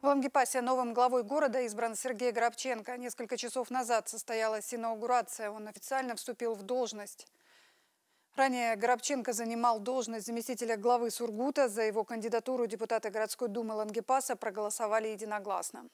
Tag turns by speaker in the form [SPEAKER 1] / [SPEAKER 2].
[SPEAKER 1] В Лангепасе новым главой города избран Сергей Грабченко. Несколько часов назад состоялась инаугурация. Он официально вступил в должность. Ранее Горобченко занимал должность заместителя главы Сургута. За его кандидатуру депутаты городской думы Лангепаса проголосовали единогласно.